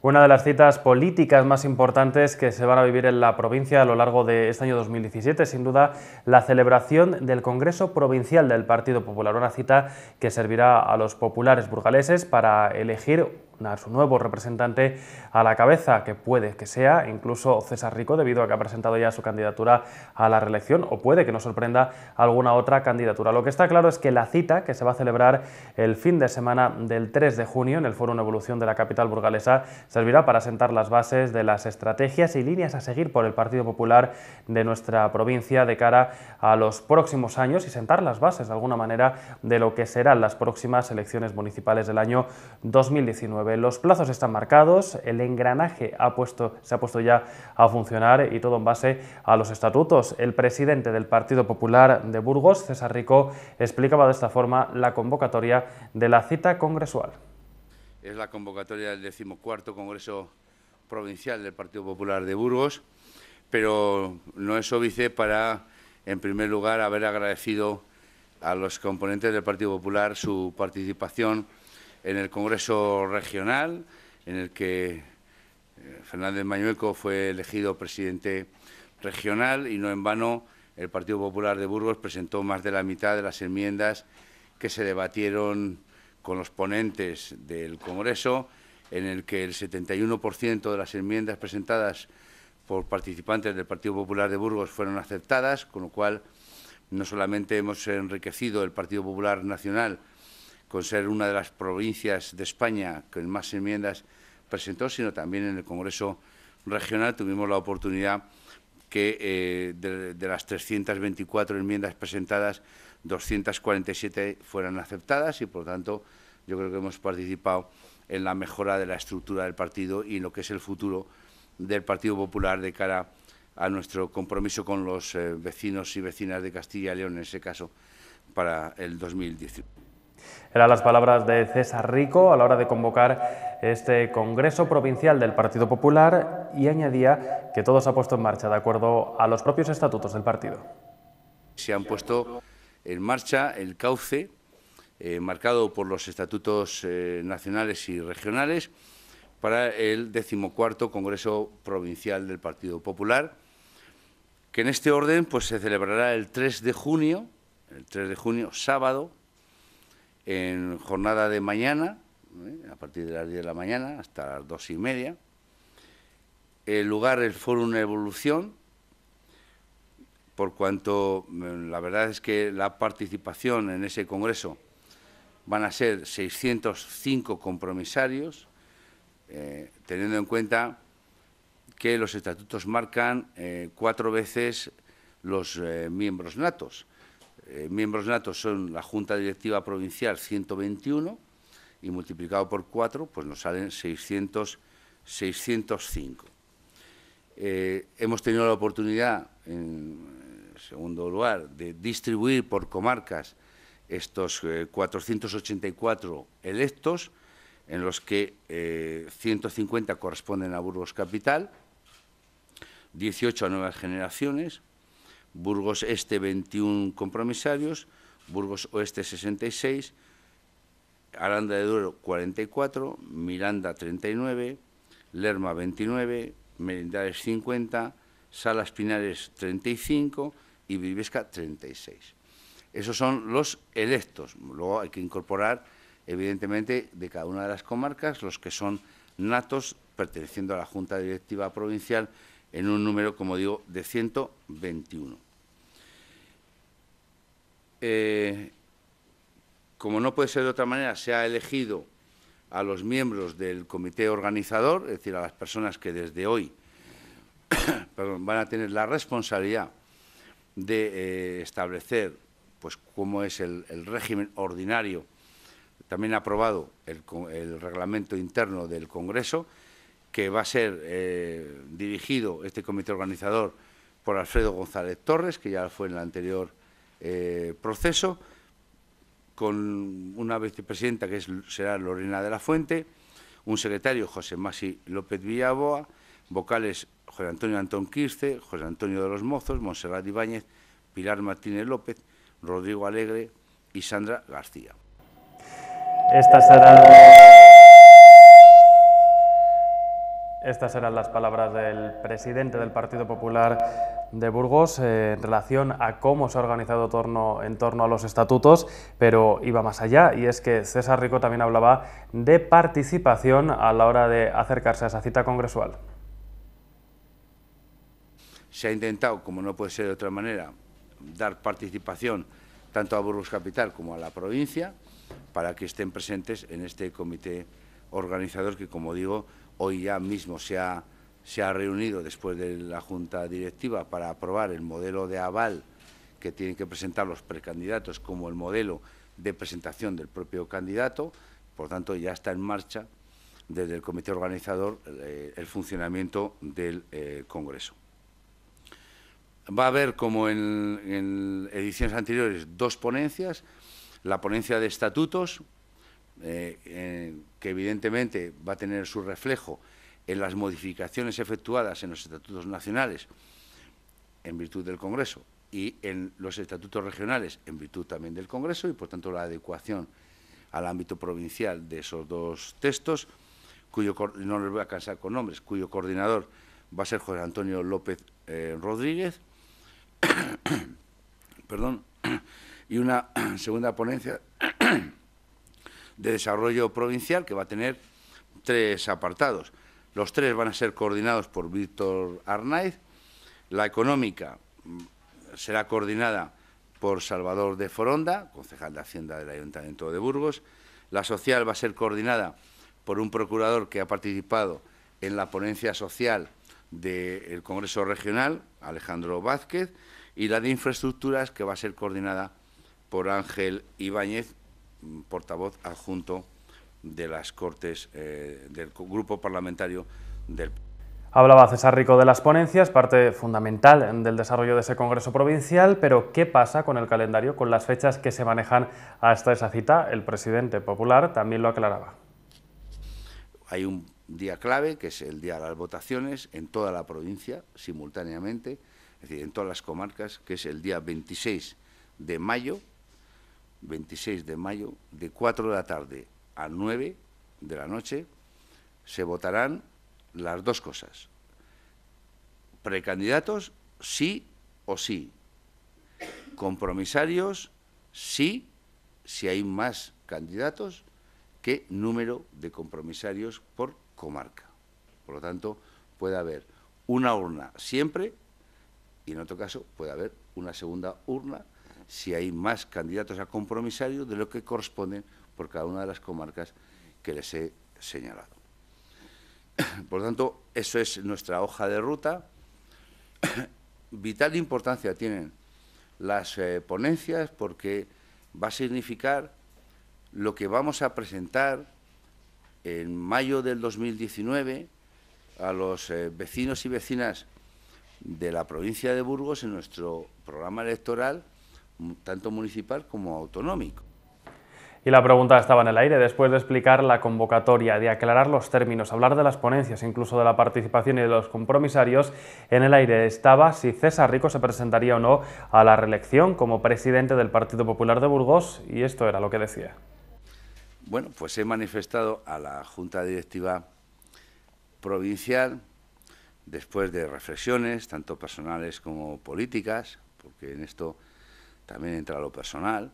Una de las citas políticas más importantes que se van a vivir en la provincia a lo largo de este año 2017, sin duda, la celebración del Congreso Provincial del Partido Popular, una cita que servirá a los populares burgaleses para elegir a su nuevo representante a la cabeza, que puede que sea incluso César Rico, debido a que ha presentado ya su candidatura a la reelección, o puede que no sorprenda alguna otra candidatura. Lo que está claro es que la cita, que se va a celebrar el fin de semana del 3 de junio en el Foro Evolución de la capital burgalesa, servirá para sentar las bases de las estrategias y líneas a seguir por el Partido Popular de nuestra provincia de cara a los próximos años y sentar las bases de alguna manera de lo que serán las próximas elecciones municipales del año 2019. Los plazos están marcados, el engranaje se ha puesto ya a funcionar y todo en base a los estatutos. El presidente del Partido Popular de Burgos, César Rico, explicaba de esta forma la convocatoria de la cita congresual es la convocatoria del decimocuarto Congreso Provincial del Partido Popular de Burgos, pero no es óbice para, en primer lugar, haber agradecido a los componentes del Partido Popular su participación en el Congreso Regional, en el que eh, Fernández Mañueco fue elegido presidente regional y no en vano el Partido Popular de Burgos presentó más de la mitad de las enmiendas que se debatieron con los ponentes del Congreso, en el que el 71% de las enmiendas presentadas por participantes del Partido Popular de Burgos fueron aceptadas, con lo cual no solamente hemos enriquecido el Partido Popular Nacional con ser una de las provincias de España que más enmiendas presentó, sino también en el Congreso Regional tuvimos la oportunidad que eh, de, las 324 enmiendas presentadas, 247 fueran aceptadas y, por tanto, yo creo que hemos participado en la mejora de la estructura del partido y en lo que es el futuro del Partido Popular de cara a nuestro compromiso con los eh, vecinos y vecinas de Castilla y León, en ese caso, para el 2019. Eran las palabras de César Rico a la hora de convocar este Congreso Provincial del Partido Popular y añadía que todo se ha puesto en marcha de acuerdo a los propios estatutos del partido. Se han puesto en marcha el cauce eh, marcado por los estatutos eh, nacionales y regionales para el decimocuarto Congreso Provincial del Partido Popular, que en este orden pues, se celebrará el 3 de junio, el 3 de junio, sábado, en jornada de mañana, ¿eh? a partir de las 10 de la mañana hasta las 2 y media. El lugar, el Fórum Evolución, por cuanto mm, la verdad es que la participación en ese congreso van a ser 605 compromisarios, eh, teniendo en cuenta que los estatutos marcan eh, cuatro veces los miembros natos. Eh, miembros natos son la Junta Directiva Provincial 121 y multiplicado por 4 pues nos salen 600, 605. Eh, hemos tenido la oportunidad, en segundo lugar, de distribuir por comarcas estos 484 eh, electos, en los que 150 corresponden a Burgos Capital, 18 a nuevas generaciones, Burgos Este 21 compromisarios, Burgos Oeste 66, Aranda de Duero 44, Miranda 39, Lerma 29, Merindades 50, Salas Pinares 35 y Vivesca 36. Esos son los electos. Luego hay que incorporar, evidentemente, de cada una de las comarcas los que son natos perteneciendo a la Junta Directiva Provincial en un número, como digo, de 121. Eh, como no puede ser de otra manera, se ha elegido a los miembros del comité organizador, es decir, a las personas que desde hoy van a tener la responsabilidad de eh, establecer pues, cómo es el, régimen ordinario, también ha aprobado el reglamento interno del Congreso, que va a ser eh, dirigido este comité organizador por Alfredo González Torres, que ya fue en el anterior eh, proceso, con una vicepresidenta que será Lorena de la Fuente, un secretario José Masi López Villaboa, vocales José Antonio Antón Quirce, José Antonio de los Mozos, Monserrat Ibáñez, Pilar Martínez López, Rodrigo Alegre y Sandra García. Esta será Estas eran las palabras del presidente del Partido Popular de Burgos eh, en relación a cómo se ha organizado en torno a los estatutos, pero iba más allá, y es que César Rico también hablaba de participación a la hora de acercarse a esa cita congresual. Se ha intentado, como no puede ser de otra manera, dar participación tanto a Burgos Capital como a la provincia para que estén presentes en este comité organizador que, como digo, Hoy ya mismo se ha, se ha reunido después de la Junta Directiva para aprobar el modelo de aval que tienen que presentar los precandidatos como el modelo de presentación del propio candidato. Por tanto, ya está en marcha desde el comité organizador eh, el funcionamiento del eh, Congreso. Va a haber, como en ediciones anteriores, dos ponencias. La ponencia de estatutos, eh, que evidentemente va a tener su reflejo en las modificaciones efectuadas en los estatutos nacionales en virtud del Congreso y en los estatutos regionales en virtud también del Congreso y, por tanto, la adecuación al ámbito provincial de esos dos textos, cuyo, no les voy a cansar con nombres, cuyo coordinador va a ser José Antonio López eh, Rodríguez, perdón, y una segunda ponencia de Desarrollo Provincial, que va a tener tres apartados. Los tres van a ser coordinados por Víctor Arnaiz, la económica mm, será coordinada por Salvador de Foronda, concejal de Hacienda del Ayuntamiento de Burgos, la social va a ser coordinada por un procurador que ha participado en la ponencia social del Congreso Regional, Alejandro Vázquez, y la de infraestructuras, que va a ser coordinada por Ángel Ibáñez, portavoz adjunto de las Cortes eh, del Grupo Parlamentario del Hablaba César Rico de las ponencias, parte fundamental del desarrollo de ese Congreso Provincial, pero ¿qué pasa con el calendario, con las fechas que se manejan hasta esa cita? El presidente popular también lo aclaraba. Hay un día clave, que es el día de las votaciones, en toda la provincia, simultáneamente, es decir, en todas las comarcas, que es el día 26 de mayo, 26 de mayo, de 4 de la tarde a 9 de la noche, se votarán las dos cosas. Precandidatos, sí o sí. Compromisarios, sí, si hay más candidatos que número de compromisarios por comarca. Por lo tanto, puede haber una urna siempre y en otro caso puede haber una segunda urna si hay más candidatos a compromisario de lo que corresponden por cada una de las comarcas que les he señalado. Por lo tanto, eso es nuestra hoja de ruta. Vital importancia tienen las eh, ponencias porque va a significar lo que vamos a presentar en mayo del 2019 a los eh, vecinos y vecinas de la provincia de Burgos en nuestro programa electoral tanto municipal como autonómico. Y la pregunta estaba en el aire después de explicar la convocatoria, de aclarar los términos, hablar de las ponencias, incluso de la participación y de los compromisarios. En el aire estaba si César Rico se presentaría o no a la reelección como presidente del Partido Popular de Burgos y esto era lo que decía. Bueno, pues he manifestado a la Junta Directiva Provincial, después de reflexiones, tanto personales como políticas, porque en esto también entra lo personal.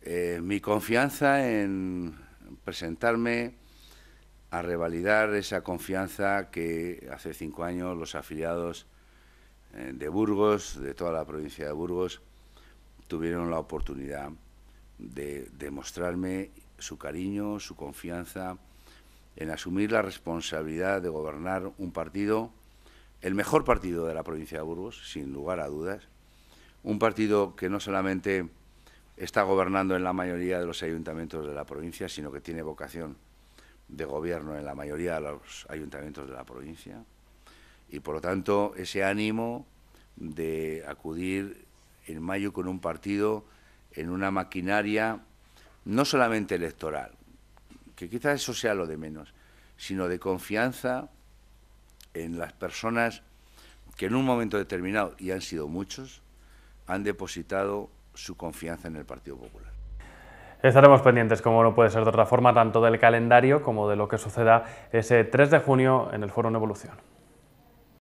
Eh, mi confianza en presentarme a revalidar esa confianza que hace cinco años los afiliados eh, de Burgos, de toda la provincia de Burgos, tuvieron la oportunidad de demostrarme su cariño, su confianza en asumir la responsabilidad de gobernar un partido, el mejor partido de la provincia de Burgos, sin lugar a dudas, un partido que no solamente está gobernando en la mayoría de los ayuntamientos de la provincia, sino que tiene vocación de gobierno en la mayoría de los ayuntamientos de la provincia. Y por lo tanto, ese ánimo de acudir en mayo con un partido en una maquinaria no solamente electoral, que quizás eso sea lo de menos, sino de confianza en las personas que en un momento determinado, y han sido muchos, han depositado su confianza en el Partido Popular. Estaremos pendientes, como no puede ser de otra forma, tanto del calendario como de lo que suceda ese 3 de junio en el Foro en Evolución.